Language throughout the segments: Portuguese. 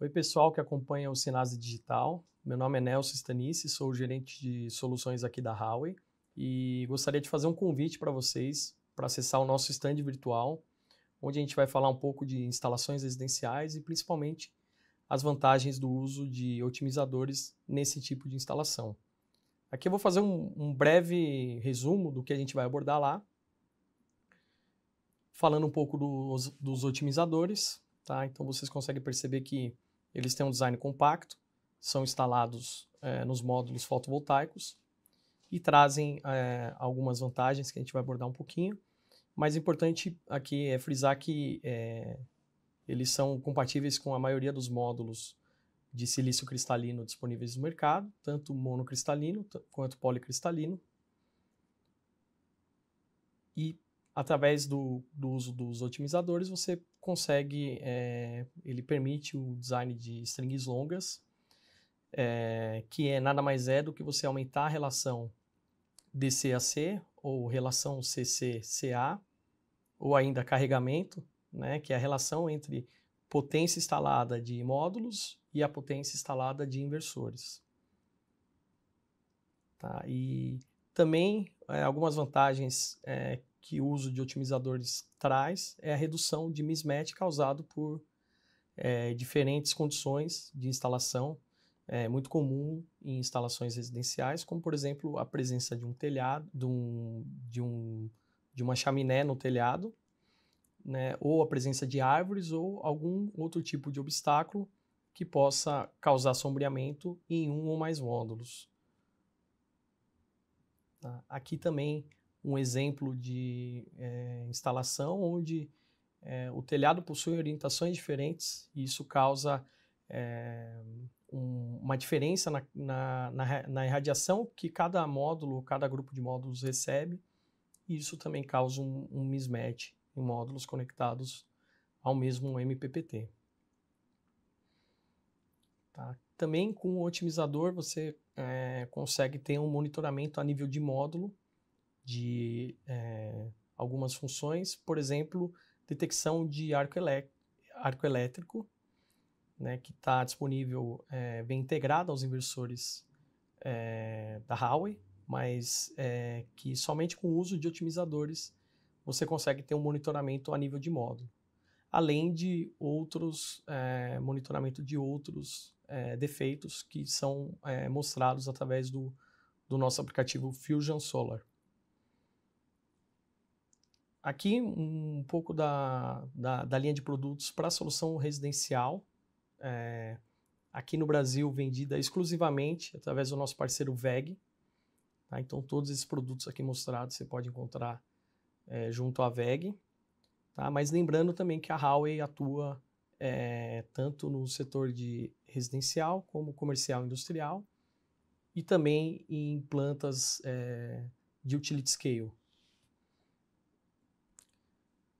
Oi, pessoal que acompanha o Sinase Digital. Meu nome é Nelson Stanice, sou gerente de soluções aqui da Huawei e gostaria de fazer um convite para vocês para acessar o nosso stand virtual, onde a gente vai falar um pouco de instalações residenciais e principalmente as vantagens do uso de otimizadores nesse tipo de instalação. Aqui eu vou fazer um, um breve resumo do que a gente vai abordar lá, falando um pouco dos, dos otimizadores, tá? Então vocês conseguem perceber que eles têm um design compacto, são instalados é, nos módulos fotovoltaicos e trazem é, algumas vantagens que a gente vai abordar um pouquinho. Mas é importante aqui é frisar que é, eles são compatíveis com a maioria dos módulos de silício cristalino disponíveis no mercado, tanto monocristalino quanto policristalino. E através do, do uso dos otimizadores, você consegue, é, ele permite o design de strings longas, é, que é nada mais é do que você aumentar a relação DCAC ou relação CCCA, ou ainda carregamento, né, que é a relação entre potência instalada de módulos e a potência instalada de inversores. Tá? E também é, algumas vantagens é, que o uso de otimizadores traz é a redução de mismatch causado por é, diferentes condições de instalação, é muito comum em instalações residenciais, como por exemplo a presença de um telhado, de, um, de, um, de uma chaminé no telhado, né, ou a presença de árvores ou algum outro tipo de obstáculo que possa causar sombreamento em um ou mais módulos. Tá? Aqui também um exemplo de é, instalação onde é, o telhado possui orientações diferentes e isso causa é, um, uma diferença na, na, na, na, irradiação que cada módulo, cada grupo de módulos recebe, e isso também causa um, um mismatch em módulos conectados ao mesmo MPPT. Tá? Também com o otimizador você consegue ter um monitoramento a nível de módulo de é, algumas funções, por exemplo, detecção de arco, arco elétrico, né, que está disponível, é, bem integrado aos inversores é, da Huawei, mas é, que somente com o uso de otimizadores você consegue ter um monitoramento a nível de módulo, além de outros é, monitoramento de outros é, defeitos que são mostrados através do, do nosso aplicativo Fusion Solar. Aqui um pouco da, da, da linha de produtos para a solução residencial, é, aqui no Brasil vendida exclusivamente através do nosso parceiro VEG. Tá? Então todos esses produtos aqui mostrados você pode encontrar é, junto à VEG. Tá? Mas lembrando também que a Huawei atua é, tanto no setor de residencial como comercial e industrial e também em plantas é, de utility scale,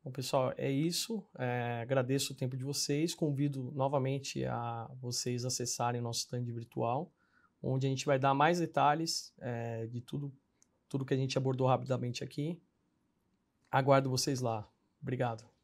Bom, pessoal, é isso. É, agradeço o tempo de vocês. Convido novamente a vocês acessarem o nosso stand virtual, onde a gente vai dar mais detalhes é, de tudo, tudo que a gente abordou rapidamente aqui. Aguardo vocês lá. Obrigado.